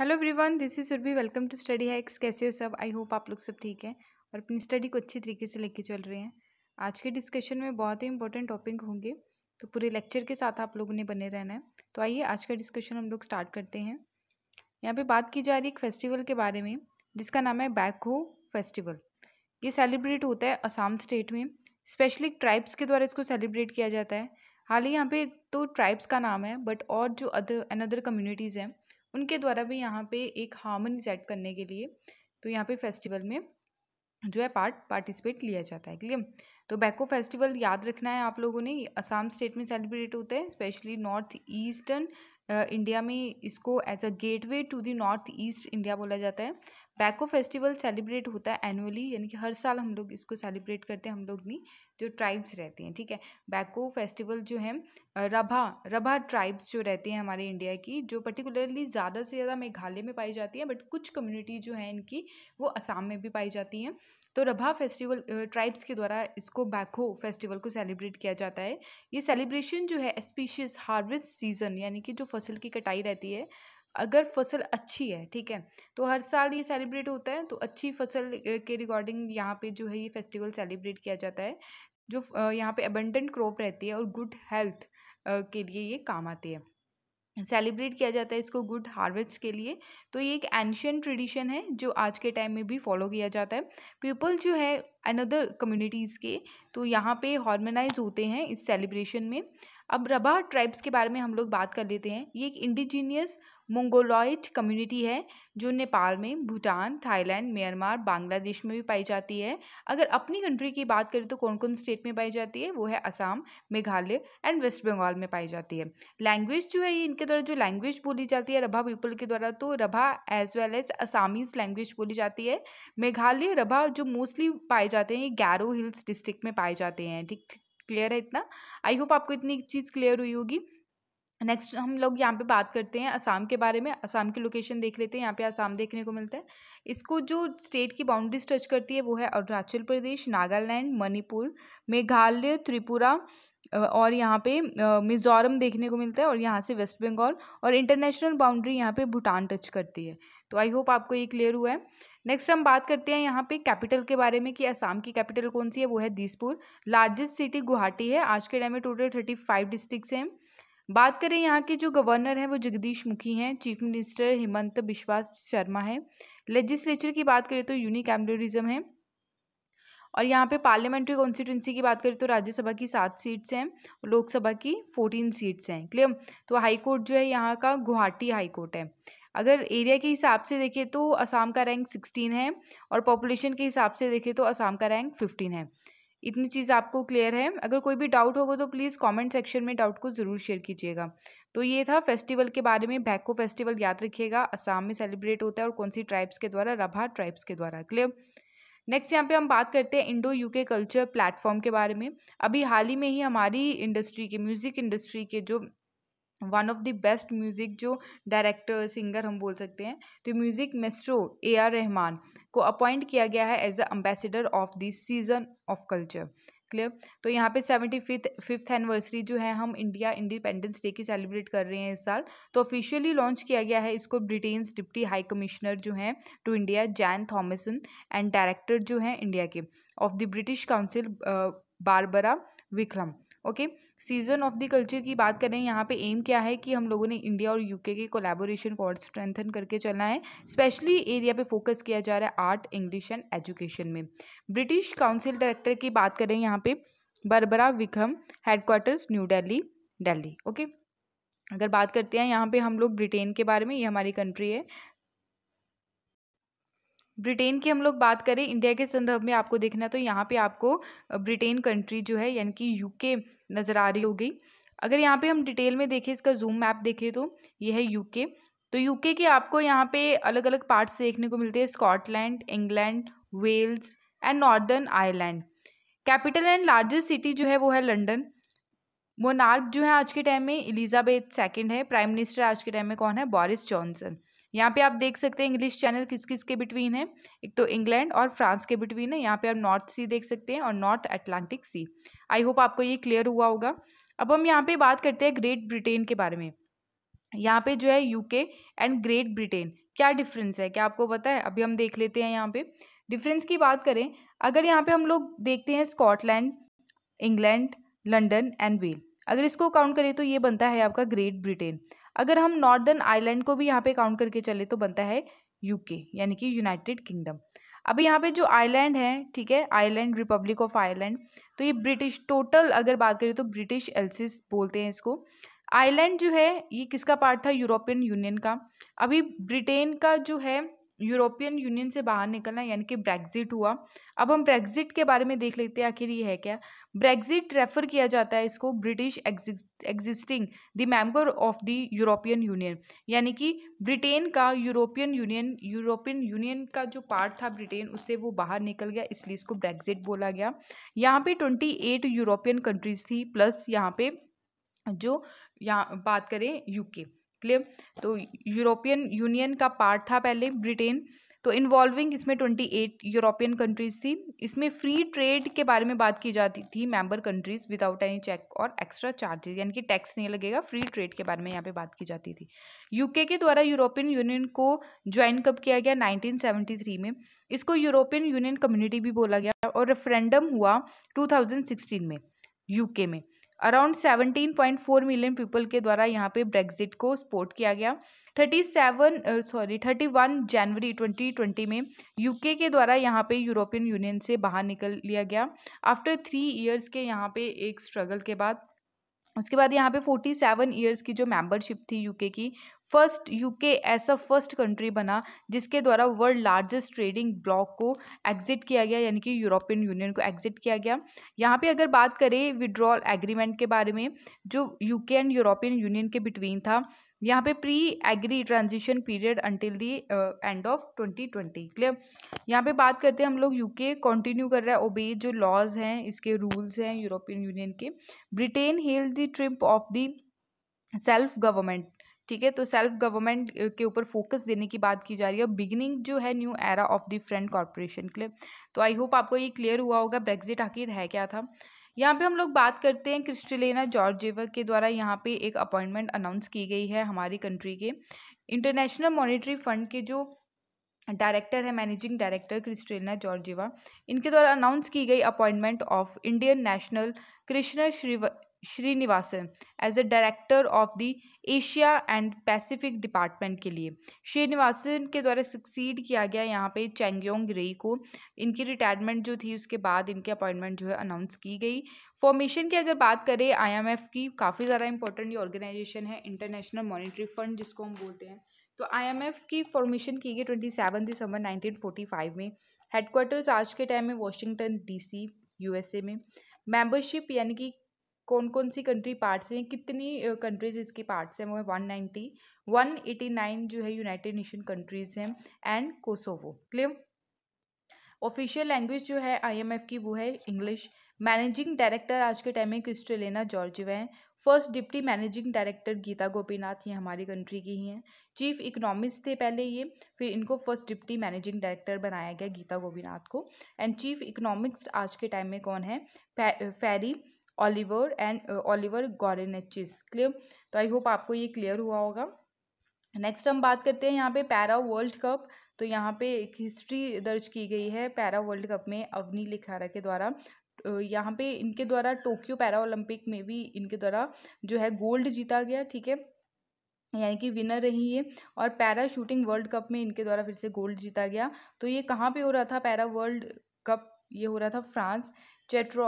hello everyone this is Surabhi welcome to study hacks कैसे हो सब आई होप आप लोग सब ठीक हैं और अपनी स्टडी को अच्छी तरीके से लेके चल रहे हैं आज के डिस्कशन में बहुत ही इंपॉर्टेंट टॉपिक होंगे तो पूरे लेक्चर के साथ आप लोगों ने बने रहना है तो आइए आज का डिस्कशन हम लोग स्टार्ट करते हैं यहाँ पर बात की जा रही है एक फेस्टिवल के बारे में जिसका नाम है बैकहो फेस्टिवल ये सेलिब्रेट होता है असम स्टेट में स्पेशली ट्राइब्स के द्वारा इसको सेलिब्रेट किया जाता है हाल ही यहाँ पे तो ट्राइब्स का नाम है बट और जो अदर अनदर कम्युनिटीज़ हैं उनके द्वारा भी यहाँ पे एक हार्मनी सेट करने के लिए तो यहाँ पे फेस्टिवल में जो है पार्ट पार्टिसिपेट लिया जाता है क्लियर तो बैको फेस्टिवल याद रखना है आप लोगों ने असम स्टेट में सेलिब्रेट होते हैं स्पेशली नॉर्थ ईस्टर्न इंडिया में इसको as a gateway to the north east India बोला जाता है बैको फेस्टिवल सेलिब्रेट होता है एनुअली यानी कि हर साल हम लोग इसको सेलिब्रेट करते हैं हम लोग नहीं जो ट्राइब्स रहती हैं ठीक है बैको फेस्टिवल जो है रभा रभा ट्राइब्स जो रहती हैं हमारे इंडिया की जो पर्टिकुलरली ज़्यादा से ज़्यादा मेघालय में पाई जाती हैं बट कुछ कम्युनिटी जो हैं इनकी वो असम में भी पाई जाती हैं तो रभा फेस्टिवल ट्राइब्स के द्वारा इसको बैको फेस्टिवल को सेलिब्रेट किया जाता है ये सेलिब्रेशन जो है स्पीशियस हार्वेस्ट सीजन यानी कि जो फसल की कटाई रहती है अगर फसल अच्छी है ठीक है तो हर साल ये सेलिब्रेट होता है तो अच्छी फसल के रिगार्डिंग यहाँ पे जो है ये फेस्टिवल सेलिब्रेट किया जाता है जो यहाँ पे अबंडेंट क्रॉप रहती है और गुड हेल्थ के लिए ये काम आती है सेलिब्रेट किया जाता है इसको गुड हार्वेस्ट के लिए तो ये एक एंशियन ट्रेडिशन है जो आज के टाइम में भी फॉलो किया जाता है पीपल जो है अनदर कम्युनिटीज़ के तो यहाँ पे हॉर्मोनाइज होते हैं इस सेलिब्रेशन में अब रबा ट्राइब्स के बारे में हम लोग बात कर लेते हैं ये एक इंडिजीनियस मंगोलॉइड कम्युनिटी है जो नेपाल में भूटान थाईलैंड म्यांमार बांग्लादेश में भी पाई जाती है अगर अपनी कंट्री की बात करें तो कौन कौन स्टेट में पाई जाती है वो है असम मेघालय एंड वेस्ट बंगाल में पाई जाती है लैंग्वेज जो है ये इनके द्वारा जो लैंग्वेज बोली जाती है रभा पीपल के द्वारा तो Rabha as well as Assamese language बोली जाती है मेघालय रभा जो मोस्टली पाए जाते हैं ये गैरो हिल्स डिस्ट्रिक्ट में पाए जाते हैं ठीक क्लियर है इतना आई होप आपको इतनी चीज़ क्लियर हुई होगी नेक्स्ट हम लोग यहाँ पे बात करते हैं असम के बारे में असम की लोकेशन देख लेते हैं यहाँ पे असम देखने को मिलता है इसको जो स्टेट की बाउंड्रीज टच करती है वो है अरुणाचल प्रदेश नागालैंड मणिपुर मेघालय त्रिपुरा और यहाँ पे मिज़ोरम देखने को मिलता है और यहाँ से वेस्ट बंगाल और इंटरनेशनल बाउंड्री यहाँ पे भूटान टच करती है तो आई होप आपको ये क्लियर हुआ है नेक्स्ट हम बात करते हैं यहाँ पे कैपिटल के बारे में कि असम की कैपिटल कौन सी है वो है दिसपुर लार्जेस्ट सिटी गुवाहाटी है आज के टाइम में टोटल थर्टी फाइव डिस्ट्रिक्ट हैं बात करें यहाँ के जो गवर्नर हैं वो जगदीश मुखी हैं चीफ मिनिस्टर हेमंत बिश्वास शर्मा हैं लेजिस्लेचर की बात करें तो यूनिकैमरलिज्म है और यहाँ पे पार्लियामेंट्री कॉन्स्टिट्यूंसी की बात करें तो राज्यसभा की सात सीट्स हैं लोकसभा की फोर्टीन सीट्स हैं क्लियर तो हाई कोर्ट जो है यहाँ का गुवाहाटी हाई कोर्ट है अगर एरिया के हिसाब से देखें तो असम का रैंक सिक्सटीन है और पॉपुलेशन के हिसाब से देखें तो असम का रैंक फिफ्टीन है इतनी चीज़ आपको क्लियर है अगर कोई भी डाउट होगा तो प्लीज़ कमेंट सेक्शन में डाउट को ज़रूर शेयर कीजिएगा तो ये था फेस्टिवल के बारे में भैको फेस्टिवल याद रखिएगा असम में सेलिब्रेट होता है और कौन सी ट्राइब्स के द्वारा रभा ट्राइब्स के द्वारा क्लियर नेक्स्ट यहाँ पे हम बात करते हैं इंडो यूके कल्चर प्लेटफॉर्म के बारे में अभी हाल ही में ही हमारी इंडस्ट्री के म्यूज़िक इंडस्ट्री के जो one of the best music जो डायरेक्टर सिंगर हम बोल सकते हैं तो music maestro A R Rahman को अपॉइंट किया गया है as a ambassador of the season of culture clear तो यहाँ पे सेवेंटी फिफ्थ फिफ्थ एनिवर्सरी जो है हम इंडिया इंडिपेंडेंस डे की सेलिब्रेट कर रहे हैं इस साल तो ऑफिशियली लॉन्च किया गया है इसको ब्रिटेन्स डिप्टी हाई कमिश्नर जो हैं to India Jan Thompson and director जो हैं इंडिया के of the British council Barbara Wickham okay season of the culture की बात करें यहाँ पे एम क्या है कि हम लोगों ने इंडिया और यूके के कोलेबोरेशन को और स्ट्रेंथन करके चलना है स्पेशली एरिया पे फोकस किया जा रहा है आर्ट इंग्लिश एंड एजुकेशन में ब्रिटिश काउंसिल डायरेक्टर की बात करें यहाँ पे Barbara Wickham headquarters new Delhi Delhi okay अगर बात करते हैं यहाँ पे हम लोग ब्रिटेन के बारे में ये हमारी कंट्री है ब्रिटेन की हम लोग बात करें इंडिया के संदर्भ में आपको देखना है तो यहाँ पे आपको ब्रिटेन कंट्री जो है यानी कि यूके नज़र आ रही होगी अगर यहाँ पे हम डिटेल में देखें इसका जूम मैप देखें तो ये है यूके तो यूके के आपको यहाँ पे अलग अलग पार्ट्स देखने को मिलते हैं Scotland England Wales and northern Ireland capital and largest city जो है वो है लंडन मोनार्क जो है आज के टाइम में एलिजाबेथ सेकेंड है प्राइम मिनिस्टर आज के टाइम में कौन है बोरिस जॉनसन यहाँ पे आप देख सकते हैं इंग्लिश चैनल किस किस के बिटवीन है एक तो इंग्लैंड और फ्रांस के बिटवीन है यहाँ पे आप नॉर्थ सी देख सकते हैं और north Atlantic sea I hope आपको ये क्लियर हुआ होगा अब हम यहाँ पे बात करते हैं ग्रेट ब्रिटेन के बारे में यहाँ पे जो है यूके एंड ग्रेट ब्रिटेन क्या डिफरेंस है क्या आपको पता है अभी हम देख लेते हैं यहाँ पे डिफरेंस की बात करें अगर यहाँ पे हम लोग देखते हैं Scotland England London and Wales अगर इसको काउंट करें तो ये बनता है आपका ग्रेट ब्रिटेन अगर हम नॉर्दर्न आइलैंड को भी यहाँ पे काउंट करके चले तो बनता है यूके यानी कि यूनाइटेड किंगडम अब यहाँ पे जो आइलैंड है ठीक है आइलैंड रिपब्लिक ऑफ आयरलैंड तो ये ब्रिटिश टोटल अगर बात करें तो ब्रिटिश एल्सिस बोलते हैं इसको आइलैंड जो है ये किसका पार्ट था यूरोपियन यूनियन का अभी ब्रिटेन का जो है यूरोपियन यूनियन से बाहर निकलना यानी कि ब्रेग्जिट हुआ अब हम ब्रेग्जिट के बारे में देख लेते हैं आखिर ये है क्या ब्रेग्जिट रेफर किया जाता है इसको British existing the member of the European union यानी कि ब्रिटेन का यूरोपियन यूनियन यूरोपियन यूनियन का जो पार्ट था ब्रिटेन उससे वो बाहर निकल गया इसलिए इसको ब्रेग्जिट बोला गया यहाँ पर ट्वेंटी एट यूरोपियन कंट्रीज थी प्लस यहाँ पर जो यहाँ बात करें यूके क्लियर तो यूरोपियन यूनियन का पार्ट था पहले ब्रिटेन तो इन्वॉल्विंग इसमें ट्वेंटी एट यूरोपियन कंट्रीज़ थी इसमें फ्री ट्रेड के बारे में बात की जाती थी member countries without any check और एक्स्ट्रा चार्जेस यानी कि टैक्स नहीं लगेगा फ्री ट्रेड के बारे में यहाँ पे बात की जाती थी यूके के द्वारा यूरोपियन यूनियन को ज्वाइन कब किया गया 1973 में इसको यूरोपियन यूनियन कम्युनिटी भी बोला गया और रेफरेंडम हुआ सिक्सटीन में यूके में अराउंड 17.4 मिलियन पीपल के द्वारा यहाँ पे ब्रेग्जिट को सपोर्ट किया गया 37 सॉरी वन जनवरी 2020 में यूके के द्वारा यहाँ पे यूरोपियन यूनियन से बाहर निकल लिया गया आफ्टर थ्री ईयर्स के यहाँ पे एक स्ट्रगल के बाद उसके बाद यहाँ पे फोर्टी सेवन ईयर्स की जो मेंबरशिप थी यूके की फर्स्ट यूके ऐसा फर्स्ट कंट्री बना जिसके द्वारा वर्ल्ड लार्जेस्ट ट्रेडिंग ब्लॉक को एग्जिट किया गया यानी कि यूरोपियन यूनियन को एग्जिट किया गया यहाँ पे अगर बात करें विड्रॉल एग्रीमेंट के बारे में जो यूके एंड यूरोपियन यूनियन के बिटवीन था यहाँ पे pre agree transition period until the end of twenty twenty clear यहाँ पे बात करते हैं हम लोग यूके कंटिन्यू कर रहा है ओबे जो लॉज हैं इसके रूल्स हैं यूरोपियन यूनियन के Britain held the trip of the self government ठीक है तो सेल्फ गवर्नमेंट uh, के ऊपर फोकस देने की बात की जा रही है बिगिनिंग जो है new era of the friend corporation clear तो आई होप आपको ये क्लियर हुआ होगा ब्रेग्जिट आखिर है क्या था यहाँ पे हम लोग बात करते हैं क्रिस्टिलेना जॉर्जेवा के द्वारा यहाँ पे एक अपॉइंटमेंट अनाउंस की गई है हमारी कंट्री के इंटरनेशनल मॉनेटरी फंड के जो डायरेक्टर है मैनेजिंग डायरेक्टर क्रिस्टिलेना जॉर्जेवा इनके द्वारा अनाउंस की गई appointment of Indian national Krishna Sriv Srinivasan as a director of the Asia and Pacific department के लिए श्रीनिवासन के द्वारा सक्सीड किया गया यहाँ पे चैंगयोंग रेई को इनकी रिटायरमेंट जो थी उसके बाद इनके अपॉइंटमेंट जो है अनाउंस की गई फॉर्मेशन की अगर बात करें आईएमएफ की काफ़ी ज़्यादा इंपॉर्टेंट ये ऑर्गेनाइजेशन है इंटरनेशनल मॉनिटरी फंड जिसको हम बोलते हैं तो आईएमएफ की फॉर्मेशन की गई twenty seven December nineteen forty five में हेडक्वार्टर्स आज के टाइम में वॉशिंगटन डीसी यूएसए में मेंबरशिप यानी कि कौन कौन सी कंट्री पार्ट्स हैं कितनी कंट्रीज़ इसकी पार्ट्स हैं वो है one ninety one eighty nine जो है यूनाइटेड नेशन कंट्रीज़ हैं and Kosovo clear official language जो है आईएमएफ की वो है इंग्लिश मैनेजिंग डायरेक्टर आज के टाइम में क्रिस्टेलिना जॉर्जिवा हैं first deputy managing director Gita Gopinath ये हमारी कंट्री की ही हैं चीफ इकोनॉमिस्ट थे पहले ये फिर इनको फर्स्ट डिप्टी मैनेजिंग डायरेक्टर बनाया गया गीता गोपीनाथ को एंड चीफ इकोनॉमिक्स आज के टाइम में कौन है Pierre Olivier and Olivier Gourinchas clear तो आई होप आपको ये क्लियर हुआ होगा नेक्स्ट हम बात करते हैं यहाँ पे पैरा वर्ल्ड कप तो यहाँ पे एक हिस्ट्री दर्ज की गई है पैरा वर्ल्ड कप में अवनी लिखारा के द्वारा यहाँ पे इनके द्वारा टोक्यो पैरा ओलंपिक में भी इनके द्वारा जो है गोल्ड जीता गया ठीक है यानी कि विनर रही है और पैरा शूटिंग वर्ल्ड कप में इनके द्वारा फिर से गोल्ड जीता गया तो ये कहाँ पे हो रहा था पैरा वर्ल्ड कप ये हो रहा था France Chateau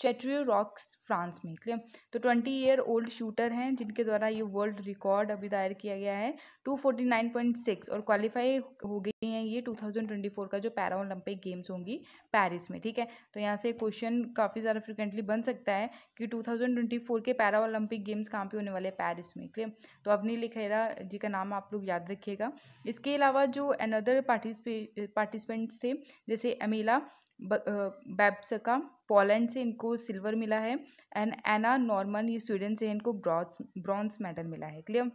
Chateauroux France में क्लियर तो ट्वेंटी ईयर ओल्ड शूटर हैं जिनके द्वारा ये वर्ल्ड रिकॉर्ड अभी दायर किया गया है two forty nine point six और क्वालिफाई हो गई हैं ये टू थाउजेंड ट्वेंटी फोर का जो पैरा ओलंपिक गेम्स होंगी पेरिस में ठीक है तो यहाँ से क्वेश्चन काफ़ी ज़्यादा फ्रिक्वेंटली बन सकता है कि टू थाउजेंड ट्वेंटी फोर के पैरा ओलंपिक गेम्स कहाँ पर होने वाले हैं पेरिस में क्लियर तो अवनी लिखेरा जी का नाम आप लोग याद रखिएगा इसके अलावा जो अनदर पार्टिसिपे पार्टिसिपेंट्स थे जैसे अमीला बैब्स का पोलैंड से इनको सिल्वर मिला है एंड एना नॉर्मन ये स्वीडन से इनको ब्रॉन्स ब्रॉन्ज मेडल मिला है क्लियर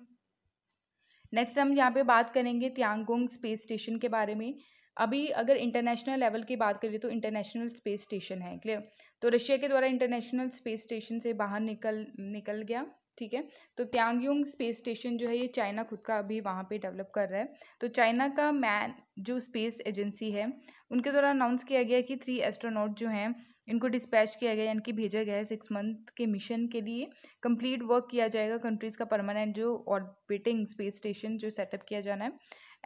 नेक्स्ट हम यहाँ पे बात करेंगे त्यांगोंग स्पेस स्टेशन के बारे में अभी अगर इंटरनेशनल लेवल की बात करें तो इंटरनेशनल स्पेस स्टेशन है क्लियर तो रशिया के द्वारा इंटरनेशनल स्पेस स्टेशन से बाहर निकल निकल गया ठीक है तो त्यांगयोंग स्पेस स्टेशन जो है ये चाइना खुद का अभी वहाँ पे डेवलप कर रहा है तो चाइना का मैन जो स्पेस एजेंसी है उनके द्वारा अनाउंस किया गया कि थ्री एस्ट्रोनॉट जो हैं इनको डिस्पैच किया गया यानी कि भेजा गया है सिक्स मंथ के मिशन के लिए कंप्लीट वर्क किया जाएगा कंट्रीज़ का परमानेंट जो ऑर्बिटिंग स्पेस स्टेशन जो सेटअप किया जाना है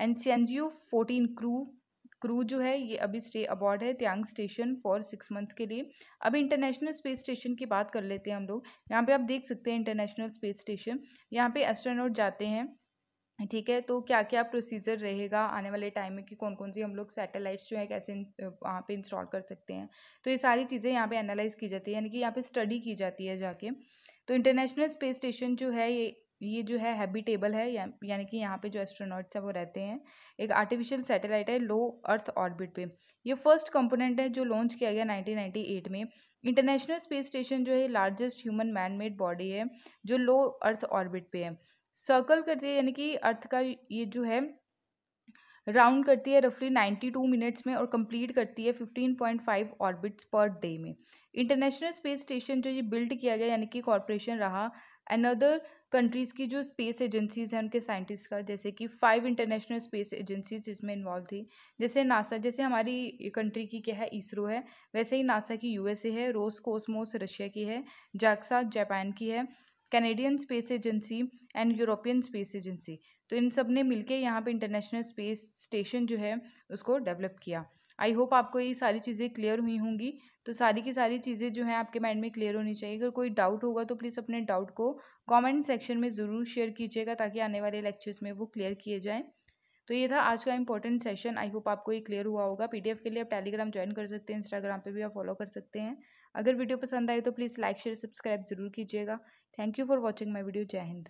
and C N G O fourteen crew crew जो है ये अभी स्टे अबॉर्ड है Tiangong station for six months के लिए अभी इंटरनेशनल स्पेस स्टेशन की बात कर लेते हैं हम लोग यहाँ पे आप देख सकते हैं इंटरनेशनल स्पेस स्टेशन यहाँ पे एस्ट्रोनॉट जाते हैं ठीक है तो क्या क्या प्रोसीजर रहेगा आने वाले टाइम में कि कौन कौन सी हम लोग सैटेलाइट्स जो है कैसे वहाँ पे इंस्टॉल कर सकते हैं तो ये सारी चीज़ें यहाँ पे एनालाइज की जाती है यानी कि यहाँ पे स्टडी की जाती है जाके तो इंटरनेशनल स्पेस स्टेशन जो है ये ये जो है हैबिटेबल है या, यानी कि यहाँ पे जो एस्ट्रोनॉट्स हैं वो रहते हैं एक आर्टिफिशियल सैटेलाइट है लो अर्थ ऑर्बिट पे ये फर्स्ट कंपोनेंट है जो लॉन्च किया गया 1998 में इंटरनेशनल स्पेस स्टेशन जो है largest human man made body है जो लो अर्थ ऑर्बिट पे है सर्कल करती है यानी कि अर्थ का ये जो है राउंड करती है रफली नाइन्टी टू मिनट्स में और कंप्लीट करती है फिफ्टीन पॉइंट फाइव ऑर्बिट्स पर डे में इंटरनेशनल स्पेस स्टेशन जो ये बिल्ड किया गया यानी कि कॉरपोरेशन रहा अनदर कंट्रीज़ की जो स्पेस एजेंसीज़ हैं उनके साइंटिस्ट का जैसे कि फाइव इंटरनेशनल स्पेस एजेंसीज इसमें इन्वॉल्व थी जैसे नासा जैसे हमारी कंट्री की क्या है इसरो है वैसे ही नासा की यूएसए है रोस कोसमोस रशिया की है जैक्सा जापान की है Canadian space agency and European space agency तो इन सब ने के यहाँ पे इंटरनेशनल स्पेस स्टेशन जो है उसको डेवलप किया आई होप आपको ये सारी चीज़ें क्लियर हुई होंगी तो सारी की सारी चीज़ें जो हैं आपके माइंड में क्लियर होनी चाहिए अगर कोई डाउट होगा तो प्लीज़ अपने डाउट को कमेंट सेक्शन में ज़रूर शेयर कीजिएगा ताकि आने वाले लेक्चर्स में वो क्लियर किए जाएँ तो ये था आज का इंपॉर्टेंट सेशन आई होप आपको ये क्लियर हुआ होगा पीडीएफ के लिए आप टेलीग्राम ज्वाइन कर सकते हैं इंस्टाग्राम पे भी आप फॉलो कर सकते हैं अगर वीडियो पसंद आई तो प्लीज़ लाइक शेयर सब्सक्राइब ज़रूर कीजिएगा thank you for watching my video Jai Hind